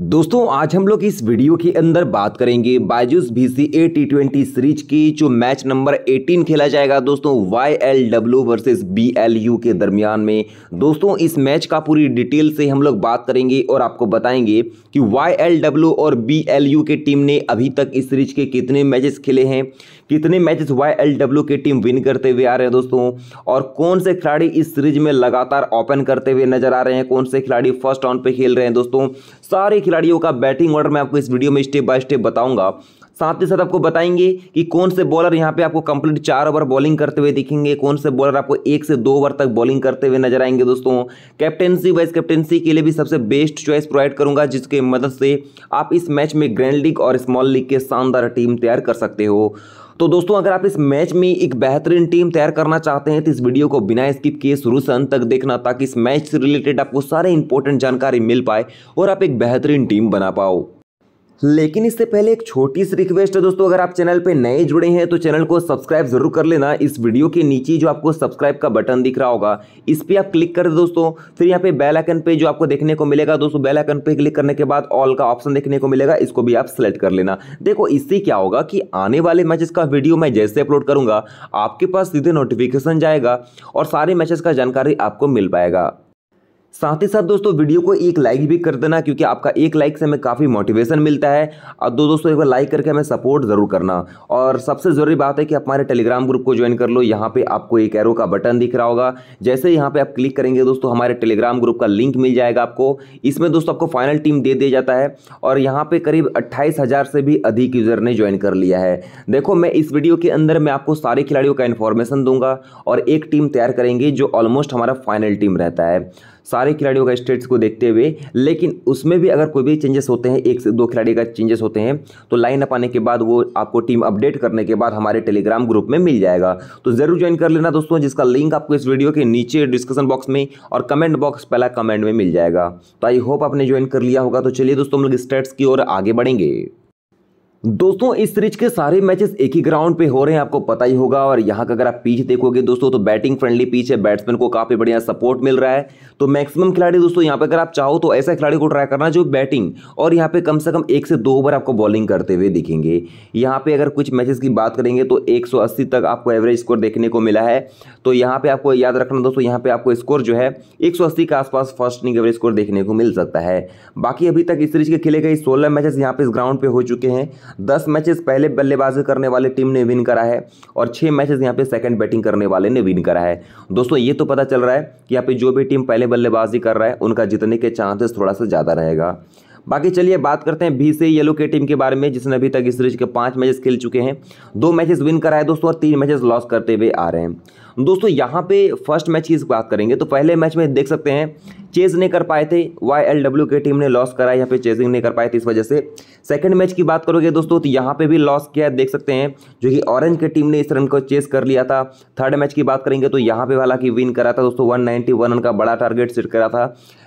दोस्तों आज हम लोग इस वीडियो के अंदर बात करेंगे Byju's B C A T twenty series की जो मैच नंबर 18 खेला जाएगा दोस्तों Y L W versus B L U के दरमियान में दोस्तों इस मैच का पूरी डिटेल से हम लोग बात करेंगे और आपको बताएंगे कि वाई एल डब्ल्यू और बी एल यू के टीम ने अभी तक इस सीरीज के कितने मैचेस खेले हैं कितने मैचेस वाई एल डब्ल्यू की टीम विन करते हुए आ रहे हैं दोस्तों और कौन से खिलाड़ी इस सीरीज में लगातार ओपन करते हुए नजर आ रहे हैं कौन से खिलाड़ी फर्स्ट राउंड पे खेल रहे हैं दोस्तों सारे खिलाड़ियों का बैटिंग ऑर्डर मैं आपको इस वीडियो में स्टेप बाय स्टेप बताऊंगा साथ ही साथ आपको बताएंगे कि कौन से बॉलर यहाँ पे आपको कंप्लीट चार ओवर बॉलिंग करते हुए दिखेंगे कौन से बॉलर आपको एक से दो ओवर तक बॉलिंग करते हुए नजर आएंगे दोस्तों कैप्टेंसी वाइस कैप्टेंसी के लिए भी सबसे बेस्ट चॉइस प्रोवाइड करूंगा जिसके मदद से आप इस मैच में ग्रैंड लीग और स्मॉल लीग के शानदार टीम तैयार कर सकते हो तो दोस्तों अगर आप इस मैच में एक बेहतरीन टीम तैयार करना चाहते हैं तो इस वीडियो को बिना स्किप किए शुरू से अंत तक देखना ताकि इस मैच से रिलेटेड आपको सारे इंपॉर्टेंट जानकारी मिल पाए और आप एक बेहतरीन टीम बना पाओ लेकिन इससे पहले एक छोटी सी रिक्वेस्ट है दोस्तों अगर आप चैनल पे नए जुड़े हैं तो चैनल को सब्सक्राइब जरूर कर लेना इस वीडियो के नीचे जो आपको सब्सक्राइब का बटन दिख रहा होगा इस पर आप क्लिक कर दोस्तों फिर यहाँ पे बेल आइकन पे जो आपको देखने को मिलेगा दोस्तों बेल आइकन पे क्लिक करने के बाद ऑल का ऑप्शन देखने को मिलेगा इसको भी आप सेलेक्ट कर लेना देखो इससे क्या होगा कि आने वाले मैचेस का वीडियो मैं जैसे अपलोड करूँगा आपके पास सीधे नोटिफिकेशन जाएगा और सारे मैचेस का जानकारी आपको मिल पाएगा साथ ही साथ दोस्तों वीडियो को एक लाइक भी कर देना क्योंकि आपका एक लाइक से हमें काफ़ी मोटिवेशन मिलता है और दो दोस्तों एक बार लाइक करके हमें सपोर्ट ज़रूर करना और सबसे ज़रूरी बात है कि आप हमारे टेलीग्राम ग्रुप को ज्वाइन कर लो यहाँ पे आपको एक एरो का बटन दिख रहा होगा जैसे यहाँ पे आप क्लिक करेंगे दोस्तों हमारे टेलीग्राम ग्रुप का लिंक मिल जाएगा आपको इसमें दोस्तों आपको फाइनल टीम दे दिया जाता है और यहाँ पर करीब अट्ठाईस से भी अधिक यूज़र ने ज्वाइन कर लिया है देखो मैं इस वीडियो के अंदर मैं आपको सारे खिलाड़ियों का इन्फॉर्मेशन दूंगा और एक टीम तैयार करेंगे जो ऑलमोस्ट हमारा फाइनल टीम रहता है सारे खिलाड़ियों का स्टेट्स को देखते हुए लेकिन उसमें भी अगर कोई भी चेंजेस होते हैं एक से दो खिलाड़ी का चेंजेस होते हैं तो लाइन अप आने के बाद वो आपको टीम अपडेट करने के बाद हमारे टेलीग्राम ग्रुप में मिल जाएगा तो ज़रूर ज्वाइन कर लेना दोस्तों जिसका लिंक आपको इस वीडियो के नीचे डिस्कशन बॉक्स में और कमेंट बॉक्स पहला कमेंट में मिल जाएगा तो आई होप आपने ज्वाइन कर लिया होगा तो चलिए दोस्तों हम लोग स्टेट्स की ओर आगे बढ़ेंगे दोस्तों इस सीरीज के सारे मैचेस एक ही ग्राउंड पे हो रहे हैं आपको पता ही होगा और यहाँ का अगर आप पीच देखोगे दोस्तों तो बैटिंग फ्रेंडली पीच है बैट्समैन को काफी बढ़िया सपोर्ट मिल रहा है तो मैक्सिमम खिलाड़ी दोस्तों यहाँ पे अगर आप चाहो तो ऐसा खिलाड़ी को ट्राई करना जो बैटिंग और यहाँ पे कम से कम एक से दो ओवर आपको बॉलिंग करते हुए दिखेंगे यहाँ पे अगर कुछ मैचेस की बात करेंगे तो एक तक आपको एवरेज स्कोर देखने को मिला है तो यहाँ पे आपको याद रखना दोस्तों यहाँ पे आपको स्कोर जो है एक के आसपास फर्स्ट इनिंग एवरेज स्कोर देखने को मिल सकता है बाकी अभी तक इस सीरीज के खेले गए सोलह मैचेस यहाँ पे इस ग्राउंड पे हो चुके हैं दस मैचेस पहले बल्लेबाजी करने वाले टीम ने विन करा है और छः मैचेस यहाँ पे सेकंड बैटिंग करने वाले ने विन करा है दोस्तों ये तो पता चल रहा है कि यहाँ पे जो भी टीम पहले बल्लेबाजी कर रहा है उनका जीतने के चांसेस थोड़ा सा ज़्यादा रहेगा बाकी चलिए बात करते हैं भी से येलो के टीम के बारे में जिसने अभी तक इस सीरीज के पांच मैचेस खेल चुके हैं दो मैचेस विन करा है दोस्तों और तीन मैचेस लॉस करते हुए आ रहे हैं दोस्तों यहाँ पे फर्स्ट मैच की बात करेंगे तो पहले मैच में देख सकते हैं चेज नहीं कर पाए थे वाई एल डब्ल्यू की टीम ने लॉस करा यहाँ पे चेजिंग नहीं कर पाए थे इस वजह से सेकंड मैच की बात करोगे दोस्तों तो यहाँ पे भी लॉस किया है देख सकते हैं जो कि ऑरेंज की टीम ने इस रन को चेस कर लिया था थर्ड मैच की बात करेंगे तो यहाँ पे हालांकि विन करा था दोस्तों वन नाइन्टी वन रन का बड़ा टारगेट सेट करा था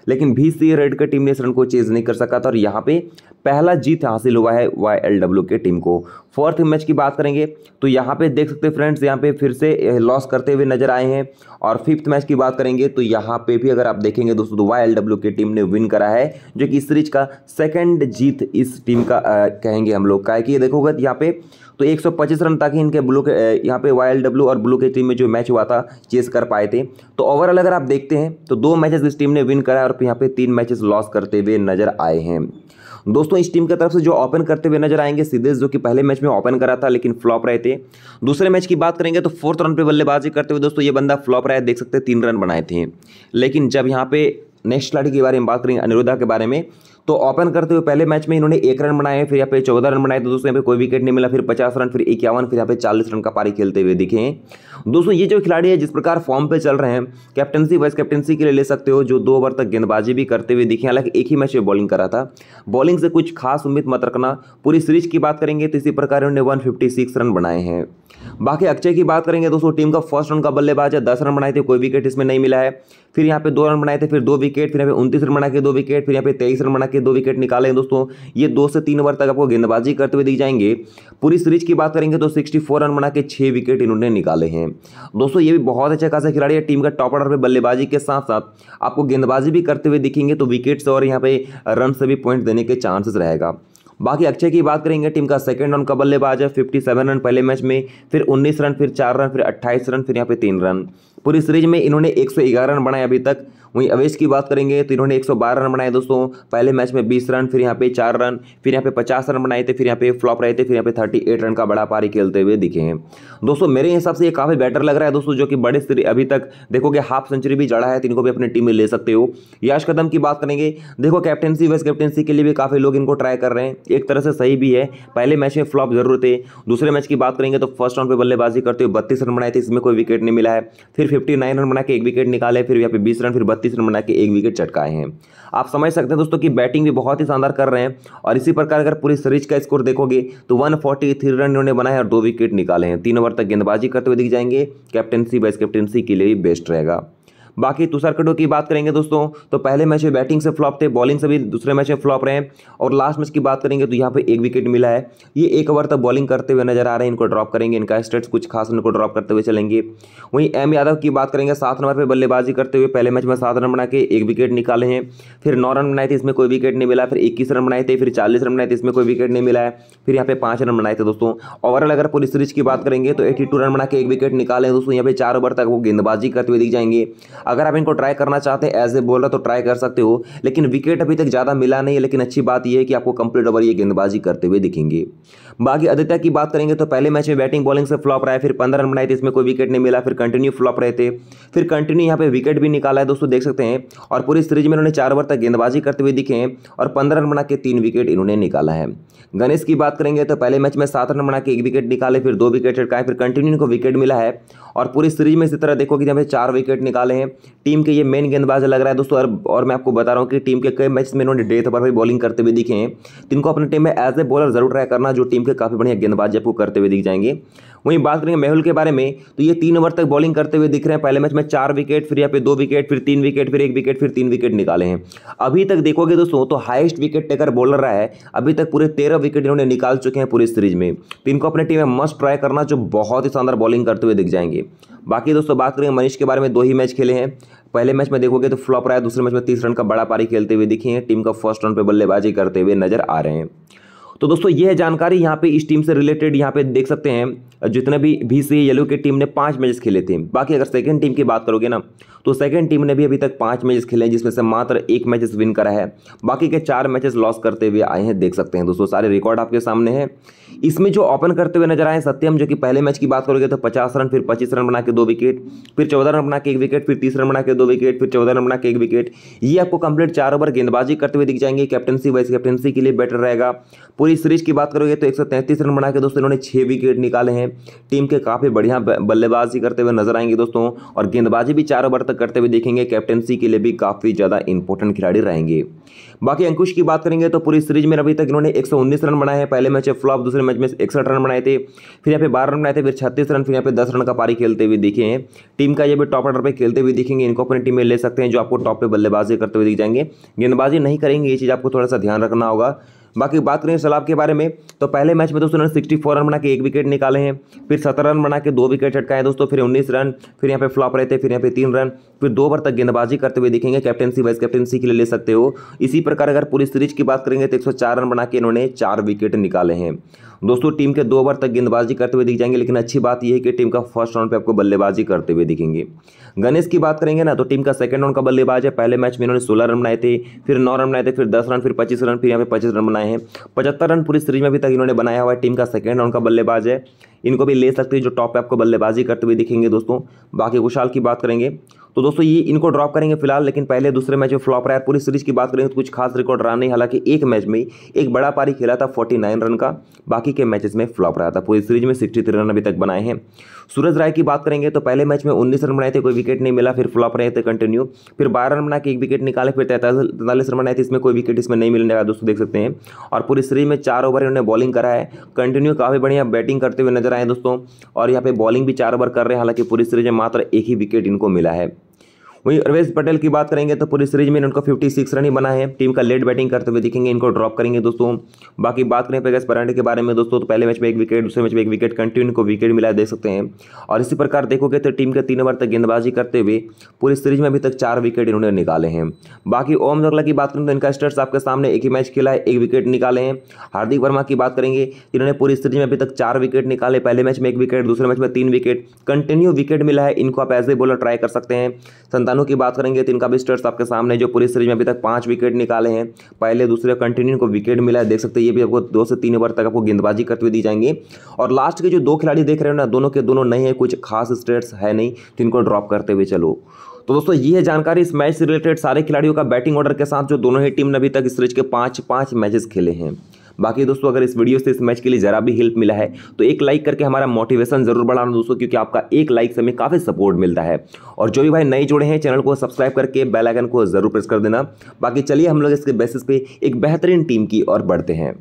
लेकिन भी सी रेड की टीम ने इस रन को चेज नहीं कर सका था और यहाँ पे पहला जीत हासिल हुआ है वाई एल डब्ल्यू टीम को फोर्थ मैच की बात करेंगे तो यहाँ पे देख सकते फ्रेंड्स यहाँ पे फिर से लॉस करते हुए नजर आए हैं और फिफ्थ मैच की बात करेंगे तो यहाँ पे भी अगर आप देखेंगे दोस्तों तो वाई एल डब्ल्यू की टीम ने विन करा है जो कि इस सीरीज का सेकेंड जीत इस टीम का कहेंगे हम लोग का है कि ये देखोगे यहाँ पे तो 125 रन तक इनके ब्लू के यहाँ पे वाई और ब्लू के टीम में जो मैच हुआ था चेस कर पाए थे तो ओवरऑल अगर आप देखते हैं तो दो मैचेस इस टीम ने विन करा और यहाँ पे तीन मैचेस लॉस करते हुए नजर आए हैं दोस्तों इस टीम की तरफ से जो ओपन करते हुए नजर आएंगे सिद्धेश जो कि पहले मैच में ओपन करा था लेकिन फ्लॉप रहे थे दूसरे मैच की बात करेंगे तो फोर्थ रन पर बल्लेबाजी करते हुए दोस्तों ये बंदा फ्लॉप रहा है देख सकते हैं तीन रन बनाए थे लेकिन जब यहाँ पे नेक्स्ट खिलाड़ी के बारे में बात करेंगे अनिरुद्धा के बारे में तो ओपन करते हुए पहले मैच में इन्होंने एक रन बनाए फिर यहाँ पे चौदह रन बनाए तो दोस्तों यहाँ पे कोई विकेट नहीं मिला फिर पचास रन फिर इक्यावन फिर यहाँ पे चालीस रन का पारी खेलते हुए दिखे दोस्तों ये जो खिलाड़ी है जिस प्रकार फॉर्म पर चल रहे हैं कैप्टनसी वाइस कैप्टनसी के लिए ले सकते हो जो दो ओवर तक गेंदबाजी भी करते हुए दिखे हालांकि एक ही मैच में बॉलिंग करा था बॉलिंग से कुछ खास उम्मीद मत रखना पूरी सीरीज की बात करेंगे तो इसी प्रकार इन्होंने वन रन बनाए हैं बाकी अक्षय की बात करेंगे दोस्तों टीम का फर्स्ट रन का बल्लेबाज है दस रन बनाए थे कोई विकेट इसमें नहीं मिला है फिर यहाँ पे दो रन बनाए थे फिर दो विकेट फिर यहाँ पे उनतीस रन बना के दो विकेट फिर यहाँ पे तेईस रन बना के के दो विकेट निकाले हैं दोस्तों ये दो से तीन ओवर तक आपको गेंदबाजी करते हुए दिख जाएंगे पूरी सीरीज की बात करेंगे तो सिक्सटी रन बना के छः विकेट इन्होंने निकाले हैं दोस्तों ये भी बहुत अच्छा खासा खिलाड़ी है टीम का टॉप ऑर्डर पर बल्लेबाजी के साथ साथ आपको गेंदबाजी भी करते हुए दिखेंगे तो विकेट्स और यहाँ पे रन से भी पॉइंट देने के चांसेस रहेगा बाकी अक्षय की बात करेंगे टीम का सेकंड रन का बल्लेबाज है 57 रन पहले मैच में फिर 19 रन फिर 4 रन फिर 28 रन फिर यहाँ पे 3 रन पूरी सीरीज में इन्होंने 111 रन बनाए अभी तक वहीं अवेश की बात करेंगे तो इन्होंने 112 रन बनाए दोस्तों पहले मैच में 20 रन फिर यहाँ पे चार रन फिर यहाँ पे 50 रन बनाए थे फिर यहाँ पे फ्लॉप रहे थे फिर यहाँ पे 38 रन का बड़ा पारी खेलते हुए दिखे हैं दोस्तों मेरे हिसाब से ये काफ़ी बेटर लग रहा है दोस्तों जो कि बड़े अभी तक देखोगे हाफ सेंचुरी भी जड़ा है तो इनको भी अपनी टीम में ले सकते हो याश कदम की बात करेंगे देखो कैप्टनसी वेस्ट कैप्टनसी के लिए भी काफ़ी लोग इनको ट्राई कर रहे हैं एक तरह से सही भी है पहले मैच में फ्लॉप जरूर थे दूसरे मैच की बात करेंगे तो फर्स्ट राउंड पर बल्लेबाजी करते हुए बत्तीस रन बनाए थे इसमें कोई विकेट नहीं मिला है फिर फिफ्टी नाइन रन बना के एक विकेट निकाले फिर यहाँ पे बीस रन फिर बत्तीस रन बना के एक विकेट चटकाए हैं आप समझ सकते हैं दोस्तों कि बैटिंग भी बहुत ही शानदार कर रहे हैं और इसी प्रकार अगर पूरी सीरीज का स्कोर देखोगे तो वन फोर्टी थ्री रन इन्होंने बनाए और दो विकेट निकाले हैं तीन ओवर तक गेंदबाजी करते हुए दिख जाएंगे कैप्टनसी वाइस कैप्टनसी के लिए भी बेस्ट रहेगा बाकी तुषार कटो की बात करेंगे दोस्तों तो पहले मैच में बैटिंग से फ्लॉप थे बॉलिंग से भी दूसरे मैच में फ्लॉप रहे और लास्ट मैच की बात करेंगे तो यहाँ पर एक विकेट मिला है ये एक ओवर तक बॉलिंग करते हुए नजर आ रहे हैं इनको ड्रॉप करेंगे इनका स्टेट्स कुछ खास इनको ड्रॉप करते हुए चलेंगे वहीं एम यादव की बात करेंगे सात नंबर पर बल्लेबाजी करते हुए पहले मैच में सात रन बना के एक विकेट निकाले हैं फिर नौ रन बनाए थे इसमें कोई विकेट नहीं मिला फिर इक्कीस रन बनाए थे फिर चालीस रन बनाए थे इसमें कोई विकेट नहीं मिला है फिर यहाँ पे पाँच रन बनाए थे दोस्तों ओवरऑल अगर पूरी सीरीज की बात करेंगे तो एट्टी रन बना के एक विकेट निकाले दोस्तों यहाँ पे चार ओवर तक वो गेंदबाजी करते हुए दिख जाएंगे अगर आप इनको ट्राई करना चाहते हैं एज ए बॉलर तो ट्राई कर सकते हो लेकिन विकेट अभी तक ज़्यादा मिला नहीं है लेकिन अच्छी बात यह है कि आपको कंप्लीट ओवर ये गेंदबाजी करते हुए दिखेंगे बाकी आदित्य की बात करेंगे तो पहले मैच में बैटिंग बॉलिंग से फ्लॉप रहा है फिर पंद्रह रन बनाए थे इसमें कोई विकेट नहीं मिला फिर कंटिन्यू फ्लॉप रहे थे फिर कंटिन्यू यहाँ पे विकेट भी निकाला है दोस्तों देख सकते हैं और पूरी सीरीज में इन्होंने चार ओवर तक गेंदबाजी करते हुए दिखे हैं और पंद्रह रन बना के तीन विकेट इन्होंने निकाला है गणेश की बात करेंगे तो पहले मैच में सात रन बना के एक विकेट निकाले फिर दो विकेट छिटकाए फिर कंटिन्यू इनको विकेट मिला है और पूरी सीरीज में इसी तरह देखो कि यहाँ पे चार विकेट निकाले हैं टीम के ये मेन गेंदबाज लग रहा है दोस्तों और, और मैं आपको बता रहा हूँ कि टीम के कई मैच में इन्होंने डेथ पर भी बॉलिंग करते हुए दिखे हैं तो इनको अपनी टीम में एज ए बॉलर जरूर ट्राई करना जो टीम के काफ़ी बढ़िया गेंदबाज आपको करते हुए दिख जाएंगे वहीं बात करेंगे मेहुल के बारे में तो ये तीन ओवर तक बॉलिंग करते हुए दिख रहे हैं पहले मैच में चार विकेट फिर यहाँ पे दो विकेट फिर तीन विकेट फिर एक विकेट फिर तीन विकेट निकाले हैं अभी तक देखोगे दोस्तों तो हाइस्ट विकेट टेकर बॉलर रहा है अभी तक पूरे तेरह विकेट इन्होंने निकाल चुके हैं पूरी सीरीज में तो इनको अपने टीम में मस्ट ट्राई करना जो बहुत ही शानदार बॉलिंग करते हुए दिख जाएंगे बाकी दोस्तों बात करेंगे मनीष के बारे में दो ही मैच खेले हैं पहले मैच में देखोगे तो फ्लॉप रहा है दूसरे मैच में तीस रन का बड़ा पारी खेलते हुए दिखे हैं टीम का फर्स्ट रन पर बल्लेबाजी करते हुए नजर आ रहे हैं तो दोस्तों यह जानकारी यहाँ पे इस टीम से रिलेटेड यहाँ पे देख सकते हैं जितने भी बी सी येलो की टीम ने पाँच मैचेस खेले थे बाकी अगर सेकंड टीम की बात करोगे ना तो सेकंड टीम ने भी अभी तक पाँच मैचेस खेले हैं जिसमें से मात्र एक मैचेस विन करा है बाकी के चार मैचेस लॉस करते हुए आए हैं देख सकते हैं दोस्तों सारे रिकॉर्ड आपके सामने हैं इसमें जो ओपन करते हुए नजर आए सत्यम जो कि पहले मैच की बात करोगे तो पचास रन फिर पच्चीस रन बना के दो विकेट फिर चौदह रन बना के एक विकेट फिर तीस रन बना के दो विकेट फिर चौदह रन बना के एक विकेट ये आपको कंप्लीट चार ओवर गेंदबाजी करते हुए दिख जाएंगे कैप्टनसी वाइस कैप्टनसी के लिए बेटर रहेगा पूरी सीरीज की बात करोगे तो एक रन बना के दोस्तों इन्होंने छः विकेट निकाले हैं टीम के काफ़ी बढ़िया बल्लेबाजी करते हुए नजर आएंगे दोस्तों और गेंदबाजी भी चार ओवर तक करते हुए देखेंगे कैप्टनसी के लिए भी काफ़ी ज़्यादा इंपॉर्टेंट खिलाड़ी रहेंगे बाकी अंकुश की बात करेंगे तो पूरी सीरीज में अभी तक इन्होंने एक रन बनाए हैं पहले मैच में फ्लॉप दूसरे मैच में इकसठ रन बनाए थे फिर यहाँ पे बारह रन बनाए थे फिर छत्तीस रन फिर यहाँ पे दस रन का पारी खेलते हुए दिखे हैं टीम का ये भी टॉप ऑर्डर पर खेलते हुए दिखेंगे इनको अपनी टीम में ले सकते हैं जो आपको टॉप पर बल्लेबाजी करते हुए दिख जाएंगे गेंदबाजी नहीं करेंगे ये चीज़ आपको थोड़ा सा ध्यान रखना होगा बाकी बात करें सलाब के बारे में तो पहले मैच में दोस्तों सिक्सटी फोर रन बना के एक विकेट निकाले हैं फिर सत्रह रन बना के दो विकेट छटकाए दोस्तों फिर उन्नीस रन फिर यहाँ पे फ्लॉप रहते फिर यहाँ पे तीन रन फिर दो ओवर तक गेंदबाजी करते हुए दिखेंगे कैप्टनसी वाइस कैप्टनसी के लिए ले सकते हो इसी प्रकार अगर पूरी सीरीज की बात करेंगे तो एक रन बना के इन्होंने चार विकेट निकाले हैं दोस्तों टीम के दो ओवर तक गेंदबाजी करते हुए दिख जाएंगे लेकिन अच्छी बात यह है कि टीम का फर्स्ट राउंड पे आपको बल्लेबाजी करते हुए दिखेंगे गणेश की बात करेंगे ना तो टीम का सेकंड राउंड का बल्लेबाज है पहले मैच में इन्होंने सोलह रन बनाए थे फिर नौ रन बनाए थे फिर दस रन फिर पच्चीस रन फिर यहाँ पे पच्चीस रन बनाए हैं पचहत्तर रन पूरी सीरीज में अभी तक इन्होंने बनाया हुआ है टीम का सेकंड राउंड का बल्लेबाज है इनको भी ले सकते हैं जो टॉप पे आपको बल्लेबाजी करते हुए दिखेंगे दोस्तों बाकी कुशाल की बात करेंगे तो दोस्तों ये इनको ड्रॉप करेंगे फिलहाल लेकिन पहले दूसरे मैच में फ्लॉप रहा है पूरी सीरीज की बात करेंगे तो कुछ खास रिकॉर्ड रहा नहीं हालांकि एक मैच में एक बड़ा पारी खेला था 49 रन का बाकी के मैचेस में फ्लॉप रहा था पूरी सीरीज में 63 रन अभी तक बनाए हैं सूरज राय की बात करेंगे तो पहले मैच में उन्नीस रन बनाए थे कोई विकेट नहीं मिला फिर फ्लॉप रहे थे कंटिन्यू फिर बारह रन बना के एक विकेट निकाले फिर तैंतालीस रन बनाए थे इसमें कोई विकेट इसमें नहीं मिलने का दोस्तों देख सकते हैं और पूरी सीरीज में चार ओवर इन्होंने बॉलिंग करा है कंटिन्यू काफ़ी बढ़िया बैटिंग करते हुए नजर आए दोस्तों और यहाँ पे बॉलिंग भी चार ओवर कर रहे हैं हालांकि पूरी सीरीज में मात्र एक ही विकेट इनको मिला है वहीं अरवेश पटेल की बात करेंगे तो पूरी सीरीज में इनको फिफ्टी सिक्स रन ही बना है टीम का लेट बैटिंग करते हुए दिखेंगे इनको ड्रॉप करेंगे दोस्तों बाकी बात करें पेगस परांडे के बारे में दोस्तों तो पहले मैच में एक विकेट दूसरे मैच में एक विकेट कंटिन्यू इनको विकेट मिला देख सकते हैं और इसी प्रकार देखोगे तो टीम के तीन ओवर तक गेंदबाजी करते हुए पूरी सीरीज में अभी तक चार विकेट इन्होंने निकाले हैं बाकी ओम जोगला की बात करें तो इनका स्टर्स आपके सामने एक ही मैच खेला है एक विकेट निकाले हैं हार्दिक वर्मा की बात करेंगे इन्होंने पूरी सीरीज में अभी तक चार विकेट निकाले पहले मैच में एक विकेट दूसरे मैच में तीन विकेट कंटिन्यू विकेट मिला है इनको आप एज ए बॉलर ट्राई कर सकते हैं संतानों की बात करेंगे तो इनका भी स्टेट्स आपके सामने जो पूरी सीरीज में अभी तक पाँच विकेट निकाले हैं पहले दूसरे कंटिन्यू को विकेट मिला है देख सकते हैं ये भी आपको दो से तीन ओवर तक आपको गेंदबाजी करते हुए दी जाएंगी और लास्ट के जो दो खिलाड़ी देख रहे हो ना दोनों के दोनों नहीं है कुछ खास स्टेट्स है नहीं तो इनको ड्रॉप करते हुए चलो तो दोस्तों ये है जानकारी इस मैच से रिलेटेड सारे खिलाड़ियों का बैटिंग ऑर्डर के साथ जो दोनों ही टीम ने अभी तक इस सीरीज के पाँच पाँच मैचेस खेले हैं बाकी दोस्तों अगर इस वीडियो से इस मैच के लिए जरा भी हेल्प मिला है तो एक लाइक करके हमारा मोटिवेशन जरूर बढ़ाना दोस्तों क्योंकि आपका एक लाइक से हमें काफ़ी सपोर्ट मिलता है और जो भी भाई नए जुड़े हैं चैनल को सब्सक्राइब करके बेलाइकन को जरूर प्रेस कर देना बाकी चलिए हम लोग इसके बेसिस पे एक बेहतरीन टीम की ओर बढ़ते हैं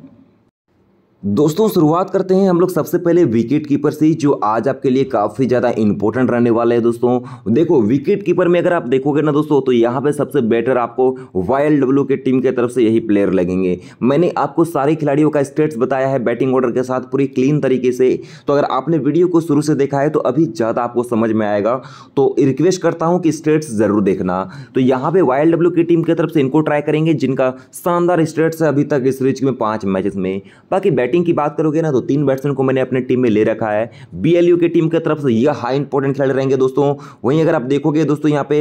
दोस्तों शुरुआत करते हैं हम लोग सबसे पहले विकेट कीपर से जो आज आपके लिए काफ़ी ज़्यादा इंपॉर्टेंट रहने वाला है दोस्तों देखो विकेट कीपर में अगर आप देखोगे ना दोस्तों तो यहाँ पे सबसे बेटर आपको वाई डब्ल्यू के टीम की तरफ से यही प्लेयर लगेंगे मैंने आपको सारे खिलाड़ियों का स्टेट्स बताया है बैटिंग ऑर्डर के साथ पूरी क्लीन तरीके से तो अगर आपने वीडियो को शुरू से देखा है तो अभी ज़्यादा आपको समझ में आएगा तो रिक्वेस्ट करता हूँ कि स्टेट्स ज़रूर देखना तो यहाँ पर वाई डब्ल्यू की टीम की तरफ से इनको ट्राई करेंगे जिनका शानदार स्टेट्स है अभी तक इस सीरीज में पाँच मैचेस में बाकी बैटिंग की बात करोगे ना तो तीन बैट्समैन को मैंने अपने टीम में ले रखा है बी की टीम की तरफ से यह हाई इंपॉर्टेंट खिलाड़ी रहेंगे दोस्तों वहीं अगर आप देखोगे दोस्तों यहाँ पे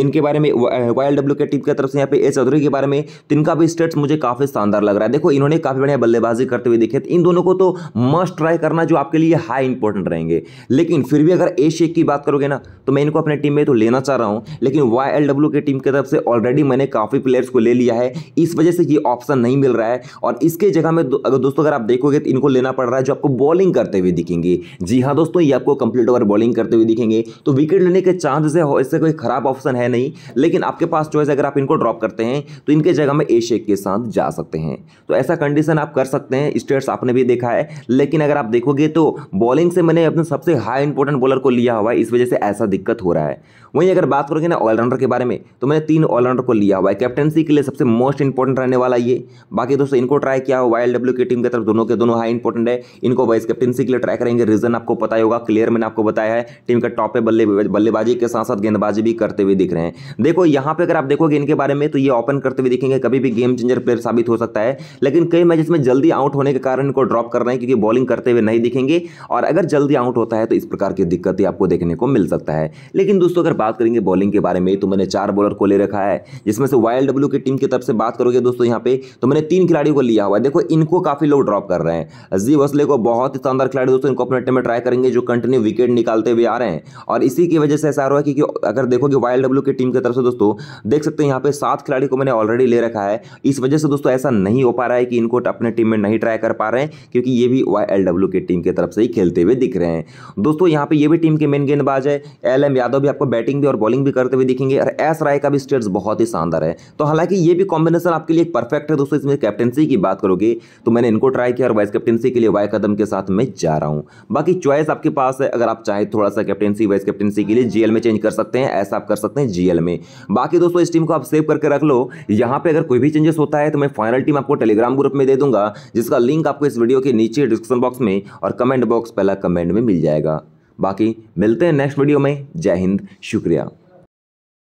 इनके बारे में वाई डब्ल्यू के टीम की तरफ से यहाँ पे ए चौधरी के बारे में इनका भी स्टेट्स मुझे काफी शानदार लग रहा है देखो इन्होंने काफी बढ़िया बल्लेबाजी करते हुए देखे तो इन दोनों को तो मस्ट ट्राई करना जो आपके लिए हाई इंपॉर्टेंट रहेंगे लेकिन फिर भी अगर ए शेख की बात करोगे ना तो मैं इनको अपने टीम में तो लेना चाह रहा हूँ लेकिन वाई की टीम की तरफ से ऑलरेडी मैंने काफी प्लेयर्स को ले लिया है इस वजह से ये ऑप्शन नहीं मिल रहा है और इसके जगह में दोस्तों अगर आप आप देखोगे तो इनको लेना पड़ रहा है जो आपको बॉलिंग करते हुए दिखेंगे जी हाँ दोस्तों ये आपको कंप्लीट ओवर बॉलिंग करते हुए दिखेंगे तो विकेट लेने के चांसेस है इससे कोई खराब ऑप्शन है नहीं लेकिन आपके पास चॉइस अगर आप इनको ड्रॉप करते हैं तो इनके जगह में ए शेख के साथ जा सकते हैं तो ऐसा कंडीशन आप कर सकते हैं स्टेट्स आपने भी देखा है लेकिन अगर आप देखोगे तो बॉलिंग से मैंने अपने सबसे हाई इंपॉर्टेंट बॉलर को लिया हुआ है इस वजह से ऐसा दिक्कत हो रहा है वहीं अगर बात करोगे ना ऑलराउंडर के बारे में तो मैंने तीन ऑलराउंडर को लिया हुआ है कैप्टनसी के लिए सबसे मोस्ट इंपॉर्टेंट रहने वाला ये बाकी दोस्तों इनको ट्राई किया हुआ वाइल्ड डब्ल्यू की टीम की तरफ दोनों के दोनों हाई इंपॉर्टेंट है इनको वाइस कैप्टनसी के लिए ट्राई करेंगे रीजन आपको पता ही होगा क्लियर मैंने आपको बताया है टीम के टॉप पे बल्ले बल्लेबाजी के साथ साथ गेंदबाजी भी करते हुए दिख रहे हैं देखो यहाँ पे अगर आप देखोगे इनके बारे में तो ये ओपन करते हुए दिखेंगे कभी भी गेम चेंजर प्लेयर साबित हो सकता है लेकिन कई मैचेस में जल्दी आउट होने के कारण इनको ड्रॉप कर रहे हैं क्योंकि बॉलिंग करते हुए नहीं दिखेंगे और अगर जल्दी आउट होता है तो इस प्रकार की दिक्कतें आपको देखने को मिल सकता है लेकिन दोस्तों अगर बात करेंगे बॉलिंग के बारे में तो मैंने चार बॉलर को ले रखा है जिसमें से वाइल्ड डब्ल्यू की टीम की तरफ से बात करोगे दोस्तों यहाँ पे तो मैंने तीन खिलाड़ियों को लिया हुआ है देखो इनको काफी लोग ड्रॉप ड्रॉप कर रहे हैं अजीब असले को बहुत ही शानदार खिलाड़ी दोस्तों इनको अपने टीम में ट्राई करेंगे जो कंटिन्यू विकेट निकालते हुए आ रहे हैं और इसी की वजह से ऐसा हुआ कि अगर देखोगे कि वाई डब्ल्यू की टीम की तरफ से दोस्तों देख सकते हैं यहाँ पे सात खिलाड़ी को मैंने ऑलरेडी ले रखा है इस वजह से दोस्तों ऐसा नहीं हो पा रहा है कि इनको अपने टीम में नहीं ट्राई कर पा रहे हैं क्योंकि ये भी वाई की टीम की तरफ से ही खेलते हुए दिख रहे हैं दोस्तों यहाँ पे ये भी टीम के मेन गेंदबाज है एल एम यादव भी आपको बैटिंग भी और बॉलिंग भी करते हुए दिखेंगे और एस राय का भी स्टेट्स बहुत ही शानदार है तो हालांकि ये भी कॉम्बिनेशन आपके लिए परफेक्ट है दोस्तों इसमें कैप्टनसी की बात करोगे तो मैंने इनको ट्राई ट्राई किया और वाइस कैप्टनसी के लिए वाई कदम के साथ मैं जा रहा हूँ बाकी चॉइस आपके पास है अगर आप चाहें थोड़ा सा कैप्टनसी वाइस कैप्टनसी के लिए जीएल में चेंज कर सकते हैं ऐसा आप कर सकते हैं जीएल में बाकी दोस्तों इस टीम को आप सेव करके रख लो यहाँ पे अगर कोई भी चेंजेस होता है तो मैं फाइनल टीम आपको टेलीग्राम ग्रुप में दे दूंगा जिसका लिंक आपको इस वीडियो के नीचे डिस्क्रिप्शन बॉक्स में और कमेंट बॉक्स पहला कमेंट में मिल जाएगा बाकी मिलते हैं नेक्स्ट वीडियो में जय हिंद शुक्रिया